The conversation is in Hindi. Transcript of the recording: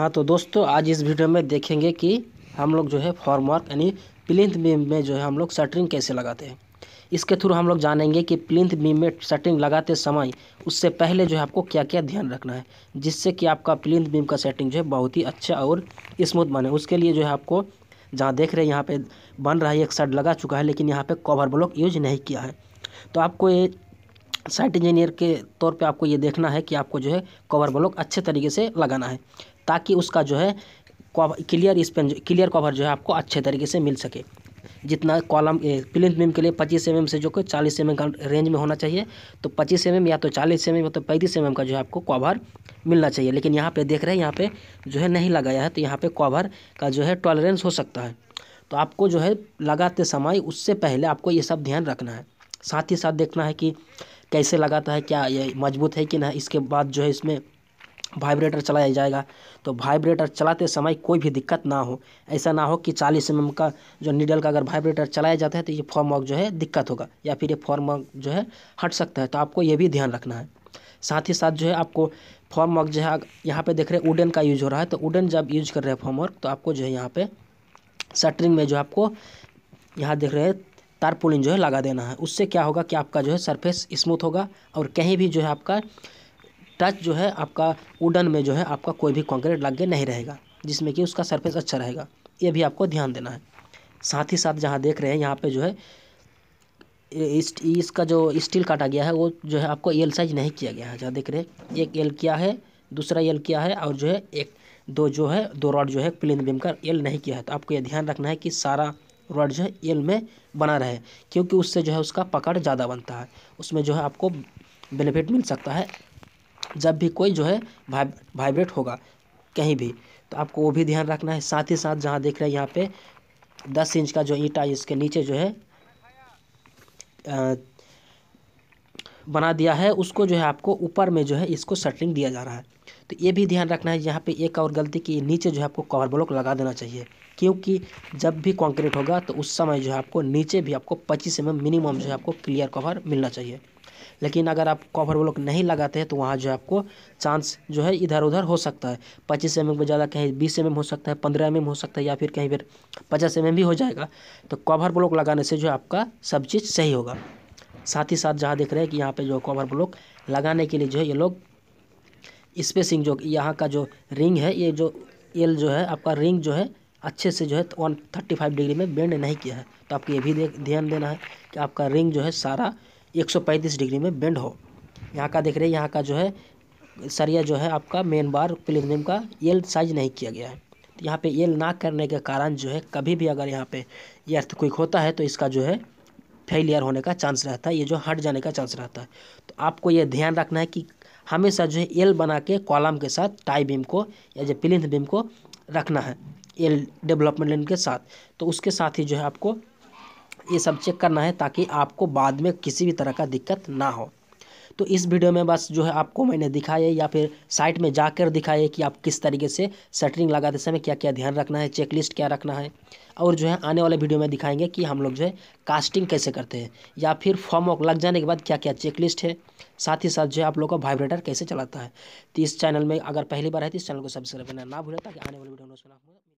हाँ तो दोस्तों आज इस वीडियो में देखेंगे कि हम लोग जो है फॉर्मवर्क यानी प्लिंथ बीम में जो है हम लोग शटरिंग कैसे लगाते हैं इसके थ्रू हम लोग जानेंगे कि प्लिंथ बीम में शटरिंग लगाते समय उससे पहले जो है आपको क्या क्या ध्यान रखना है जिससे कि आपका प्लिंथ बीम का सेटिंग जो है बहुत ही अच्छा और स्मूथ बने उसके लिए जो है आपको जहाँ देख रहे हैं यहाँ पर बन रहा है एक साइड लगा चुका है लेकिन यहाँ पर कवर ब्लॉक यूज नहीं किया है तो आपको ये साइट इंजीनियर के तौर पे आपको ये देखना है कि आपको जो है कवर ब्लॉक अच्छे तरीके से लगाना है ताकि उसका जो है क्लियर स्पेन क्लियर कवर जो है आपको अच्छे तरीके से मिल सके जितना कॉलम प्लिन बीम के लिए 25 एम mm से जो कि 40 एम mm का रेंज में होना चाहिए तो 25 एम mm या तो 40 एम mm या तो 35 एम mm का जो है आपको कवर मिलना चाहिए लेकिन यहाँ पे देख रहे हैं यहाँ पे जो है नहीं लगाया है तो यहाँ पे कवर का जो है टॉलरेंस हो सकता है तो आपको जो है लगाते समय उससे पहले आपको ये सब ध्यान रखना है साथ ही साथ देखना है कि कैसे लगाता है क्या ये मजबूत है कि ना इसके बाद जो है इसमें वाइब्रेटर चलाया जाएगा तो वाइब्रेटर चलाते समय कोई भी दिक्कत ना हो ऐसा ना हो कि चालीस एम mm का जो निडल का अगर वाइब्रेटर चलाया जाता है तो ये फॉर्म वर्क जो है दिक्कत होगा या फिर ये फॉर्म वर्क जो है हट सकता है तो आपको ये भी ध्यान रखना है साथ ही साथ जो है आपको फॉर्म वर्क जो है यहाँ पर देख रहे वुडन का यूज़ हो रहा है तो वुडन जब यूज कर रहे हैं फॉर्म वर्क तो आपको जो है यहाँ पर सटरिंग में जो आपको यहाँ देख रहे हैं तारपोलिन जो है लगा देना है उससे क्या होगा कि आपका जो है सरफेस स्मूथ होगा और कहीं भी जो है आपका टच जो है आपका वुडन में जो है आपका कोई भी कॉन्क्रीट लग नहीं रहेगा जिसमें कि उसका सरफेस अच्छा रहेगा ये भी आपको ध्यान देना है साथ ही साथ जहाँ देख रहे हैं यहाँ पे जो है इस इसका जो स्टील काटा गया है वो जो है आपको एल साइज नहीं किया गया है जहाँ देख रहे हैं एक एल किया है दूसरा एल किया है और जो है एक दो जो है दो रॉड जो है प्लेन बीम का एल नहीं किया है तो आपको ये ध्यान रखना है कि सारा रॉड जो है एल में बना रहे क्योंकि उससे जो है उसका पकड़ ज़्यादा बनता है उसमें जो है आपको बेनिफिट मिल सकता है जब भी कोई जो है वाइब वाइब्रेट होगा कहीं भी तो आपको वो भी ध्यान रखना है साथ ही साथ जहाँ देख रहे हैं यहाँ पे दस इंच का जो ईटा इसके नीचे जो है आ, बना दिया है उसको जो है आपको ऊपर में जो है इसको शटरिंग दिया जा रहा है तो ये भी ध्यान रखना है यहाँ पे एक और गलती कि नीचे जो है आपको कवर ब्लॉक लगा देना चाहिए क्योंकि जब भी कंक्रीट होगा तो उस समय जो है आपको नीचे भी आपको पच्चीस एम mm मिनिमम जो है आपको क्लियर कवर मिलना चाहिए लेकिन अगर आप कॉपर ब्लॉक नहीं लगाते हैं तो वहाँ जो है आपको चांस जो है इधर उधर हो सकता है पच्चीस एम एम पर ज़्यादा कहीं बीस एम एम हो सकता है पंद्रह एम एम हो सकता है या फिर कहीं फिर पचास एम एम भी हो जाएगा तो कॉपर ब्लॉक लगाने से जो है आपका सब चीज़ सही होगा साथ ही साथ जहाँ देख रहे हैं कि यहाँ पर जो कॉपर ब्लॉक लगाने के लिए जो है ये लोग स्पेसिंग जो यहाँ का जो रिंग है ये जो एल जो है आपका रिंग जो है अच्छे से जो है वन थर्टी फाइव डिग्री में बेंड नहीं किया है तो आपको ये भी ध्यान देना है कि आपका रिंग जो है सारा 135 डिग्री में बेंड हो यहाँ का देख रहे हैं यहाँ का जो है सरिया जो है आपका मेन बार प्लेनियम का एल साइज नहीं किया गया है तो यहाँ पे एल ना करने के कारण जो है कभी भी अगर यहाँ पे ये अर्थ क्विक होता है तो इसका जो है फेलियर होने का चांस रहता है ये जो हट जाने का चांस रहता है तो आपको ये ध्यान रखना है कि हमेशा जो है एल बना के कॉलम के साथ टाई बीम को या जो प्लिंथ बीम को रखना है एल डेवलपमेंट लेन के साथ तो उसके साथ ही जो है आपको ये सब चेक करना है ताकि आपको बाद में किसी भी तरह का दिक्कत ना हो तो इस वीडियो में बस जो है आपको मैंने दिखाया या फिर साइट में जाकर दिखाया कि आप किस तरीके से सेटरिंग लगाते समय क्या क्या ध्यान रखना है चेकलिस्ट क्या रखना है और जो है आने वाले वीडियो में दिखाएंगे कि हम लोग जो है कास्टिंग कैसे करते हैं या फिर फॉर्म वर्क लग जाने के बाद क्या क्या चेकलिस्ट है साथ ही साथ जो है आप लोग का वाइब्रेटर कैसे चलाता है तो इस चैनल में अगर पहली बार है तो इस चैनल को सब्सक्राइब करना ना भूलें ताकि आने वाले वीडियो में